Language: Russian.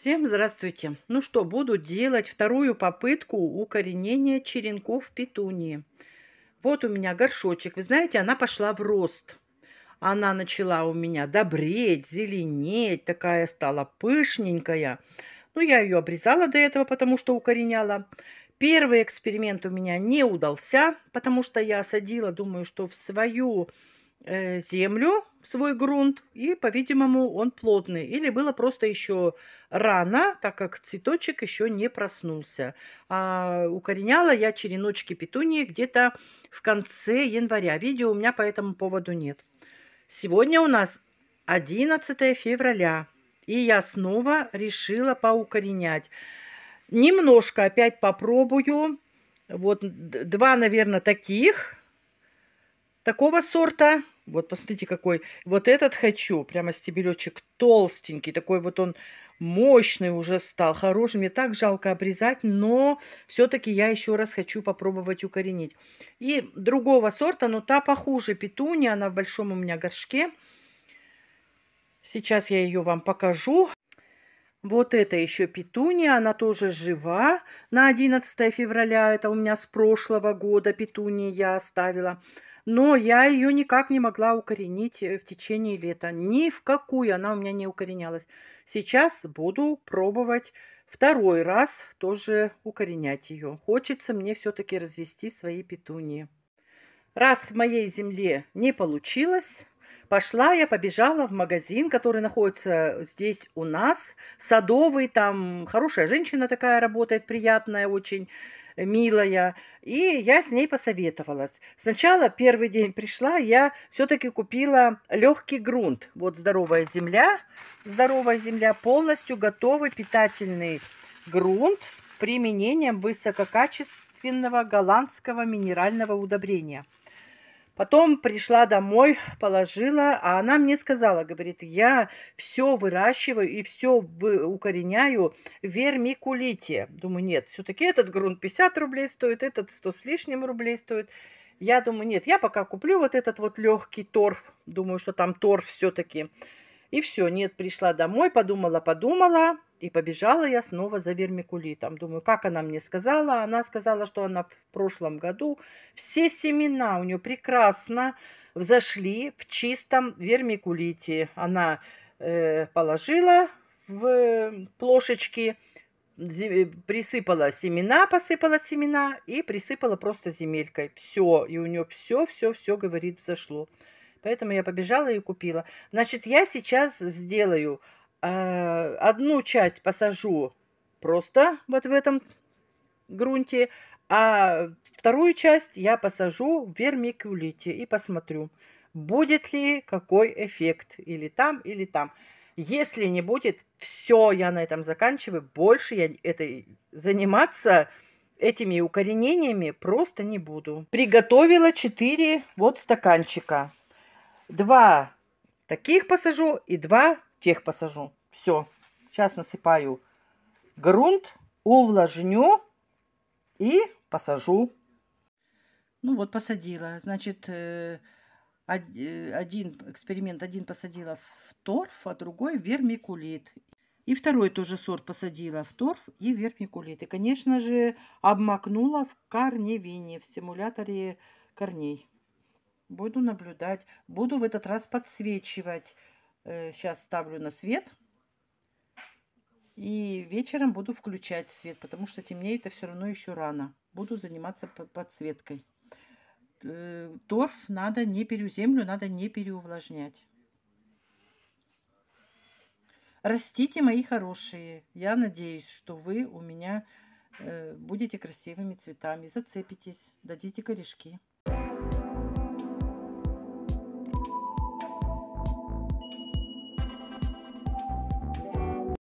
Всем здравствуйте! Ну что, буду делать вторую попытку укоренения черенков петунии. Вот у меня горшочек. Вы знаете, она пошла в рост. Она начала у меня добреть, зеленеть, такая стала пышненькая. Ну, я ее обрезала до этого, потому что укореняла. Первый эксперимент у меня не удался, потому что я садила, думаю, что в свою э, землю свой грунт, и, по-видимому, он плотный. Или было просто еще рано, так как цветочек еще не проснулся. А укореняла я череночки петунии где-то в конце января. Видео у меня по этому поводу нет. Сегодня у нас 11 февраля, и я снова решила поукоренять. Немножко опять попробую. Вот два, наверное, таких, такого сорта – вот посмотрите, какой. Вот этот хочу. Прямо стебелечек толстенький. Такой вот он мощный уже стал, хороший. Мне так жалко обрезать, но все-таки я еще раз хочу попробовать укоренить. И другого сорта, но та похуже петуния. Она в большом у меня горшке. Сейчас я ее вам покажу. Вот это еще петуния, она тоже жива. На 11 февраля, это у меня с прошлого года петуния я оставила но я ее никак не могла укоренить э, в течение лета. Ни в какую она у меня не укоренялась. Сейчас буду пробовать второй раз тоже укоренять ее. Хочется мне все-таки развести свои петунии. Раз в моей земле не получилось, пошла я, побежала в магазин, который находится здесь у нас, садовый, там хорошая женщина такая работает, приятная очень, милая, и я с ней посоветовалась. Сначала первый день пришла, я все-таки купила легкий грунт. Вот здоровая земля, здоровая земля, полностью готовый питательный грунт с применением высококачественного голландского минерального удобрения – Потом пришла домой, положила, а она мне сказала, говорит, я все выращиваю и все укореняю в вермикулите. Думаю, нет, все-таки этот грунт 50 рублей стоит, этот 100 с лишним рублей стоит. Я думаю, нет, я пока куплю вот этот вот легкий торф. Думаю, что там торф все-таки. И все, нет, пришла домой, подумала, подумала, и побежала я снова за вермикулитом. Думаю, как она мне сказала? Она сказала, что она в прошлом году все семена у нее прекрасно взошли в чистом вермикулите. Она э, положила в плошечки, присыпала семена, посыпала семена и присыпала просто земелькой. Все, и у нее все, все, все, говорит, взошло. Поэтому я побежала и купила. Значит, я сейчас сделаю Э, одну часть посажу просто вот в этом грунте, а вторую часть я посажу в вермикулите и посмотрю, будет ли какой эффект или там, или там. Если не будет, все, я на этом заканчиваю. Больше я этой заниматься этими укоренениями просто не буду. Приготовила 4 вот стаканчика. Два таких посажу и два тех посажу. Все. Сейчас насыпаю грунт, увлажню и посажу. Ну вот посадила. Значит, э, э, один эксперимент, один посадила в торф, а другой в вермикулит. И второй тоже сорт посадила в торф и вермикулит. И, конечно же, обмакнула в корневине, в стимуляторе корней. Буду наблюдать, буду в этот раз подсвечивать Сейчас э, ставлю на свет. И вечером буду включать свет, потому что темнее это все равно еще рано. Буду заниматься подсветкой. Э, торф надо не пере... землю надо не переувлажнять. Растите, мои хорошие. Я надеюсь, что вы у меня э, будете красивыми цветами. Зацепитесь, дадите корешки.